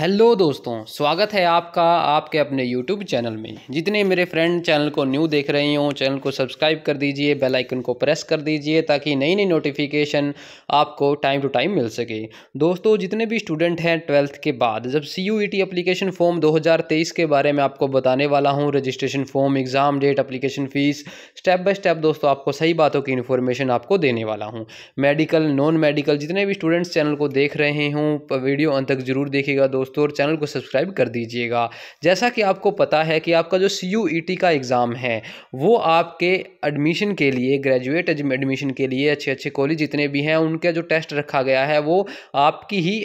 hello दोस्तों स्वागत है आपका आपके अपने यूट्यूब चैनल में जितने मेरे फ्रेंड चैनल को न्यू देख रहे हों चैनल को सब्सक्राइब कर दीजिए बेल आइकन को प्रेस कर दीजिए ताकि नई नई नोटिफिकेशन आपको टाइम टू टाइम मिल सके दोस्तों जितने भी स्टूडेंट हैं ट्वेल्थ के बाद जब C U E T application form दो हज़ार तेईस के बारे में आपको बताने वाला हूँ registration form exam date application fees step by step दोस्तों आपको सही बातों की इन्फॉर्मेशन आपको देने वाला हूँ मेडिकल नॉन मेडिकल जितने भी स्टूडेंट्स चैनल को देख रहे हों वीडियो अंत तक ज़रूर देखेगा दोस्तों दोस्तों और चैनल को सब्सक्राइब कर दीजिएगा जैसा कि आपको पता है कि आपका जो सी e का एग्ज़ाम है वो आपके एडमिशन के लिए ग्रेजुएट एडमिशन के लिए अच्छे अच्छे कॉलेज जितने भी हैं उनका जो टेस्ट रखा गया है वो आपकी ही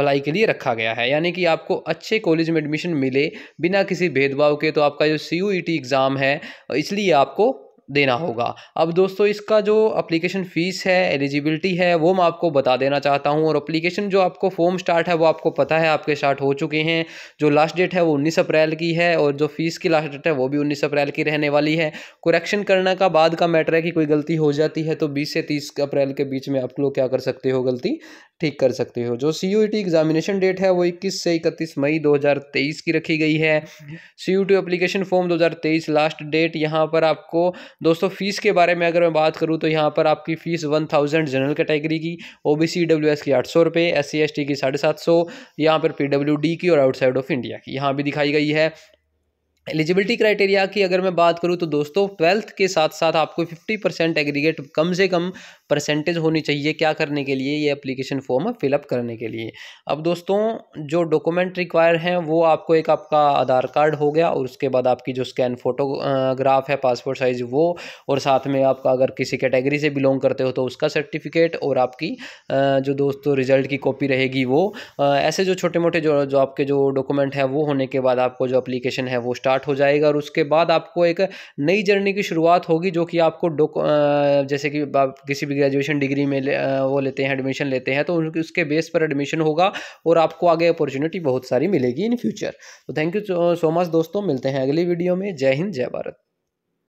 भलाई के लिए रखा गया है यानी कि आपको अच्छे कॉलेज में एडमिशन मिले बिना किसी भेदभाव के तो आपका जो सी e एग्ज़ाम है इसलिए आपको देना होगा अब दोस्तों इसका जो अप्लीकेशन फ़ीस है एलिजिबिलिटी है वो मैं आपको बता देना चाहता हूँ और अप्लीकेशन जो आपको फॉर्म स्टार्ट है वो आपको पता है आपके स्टार्ट हो चुके हैं जो लास्ट डेट है वो उन्नीस अप्रैल की है और जो फ़ीस की लास्ट डेट है वो भी उन्नीस अप्रैल की रहने वाली है कुरेक्शन करने का बाद का मैटर है कि कोई गलती हो जाती है तो बीस से तीस अप्रैल के बीच में आप लोग क्या कर सकते हो गलती ठीक कर सकते हो जो C U T examination date है वो इक्कीस से इकतीस मई दो हज़ार तेईस की रखी गई है C U T application form दो हज़ार तेईस लास्ट डेट यहाँ पर आपको दोस्तों फ़ीस के बारे में अगर मैं बात करूँ तो यहाँ पर आपकी fees one thousand general category की O B C W S की आठ सौ रुपये एस सी एस टी की साढ़े सात सौ यहाँ पर पी डब्ल्यू डी की और आउटसाइड ऑफ इंडिया की यहाँ भी दिखाई गई है एलिजिबिलिटी क्राइटेरिया की अगर मैं बात करूँ तो दोस्तों ट्वेल्थ के साथ साथ आपको फिफ्टी परसेंट एग्रीगेट कम से कम परसेंटेज होनी चाहिए क्या करने के लिए ये एप्लीकेशन फॉर्म फिलअप करने के लिए अब दोस्तों जो डॉक्यूमेंट रिक्वायर हैं वो आपको एक आपका आधार कार्ड हो गया और उसके बाद आपकी जो स्कैन फोटोग्राफ है पासपोर्ट साइज़ वो और साथ में आपका अगर किसी कैटेगरी से बिलोंग करते हो तो उसका सर्टिफिकेट और आपकी जो दोस्तों रिजल्ट की कॉपी रहेगी वो ऐसे जो छोटे मोटे जो जो आपके जो डॉक्यूमेंट है वो होने के बाद आपको जो अप्लीकेशन है वो स्टार्ट स्टार्ट हो जाएगा और उसके बाद आपको एक नई जर्नी की शुरुआत होगी जो कि आपको जैसे कि आप किसी भी ग्रेजुएशन डिग्री में ले, वो लेते हैं एडमिशन लेते हैं तो उसके बेस पर एडमिशन होगा और आपको आगे अपॉर्चुनिटी बहुत सारी मिलेगी इन फ्यूचर तो थैंक यू सो मच दोस्तों मिलते हैं अगली वीडियो में जय हिंद जय भारत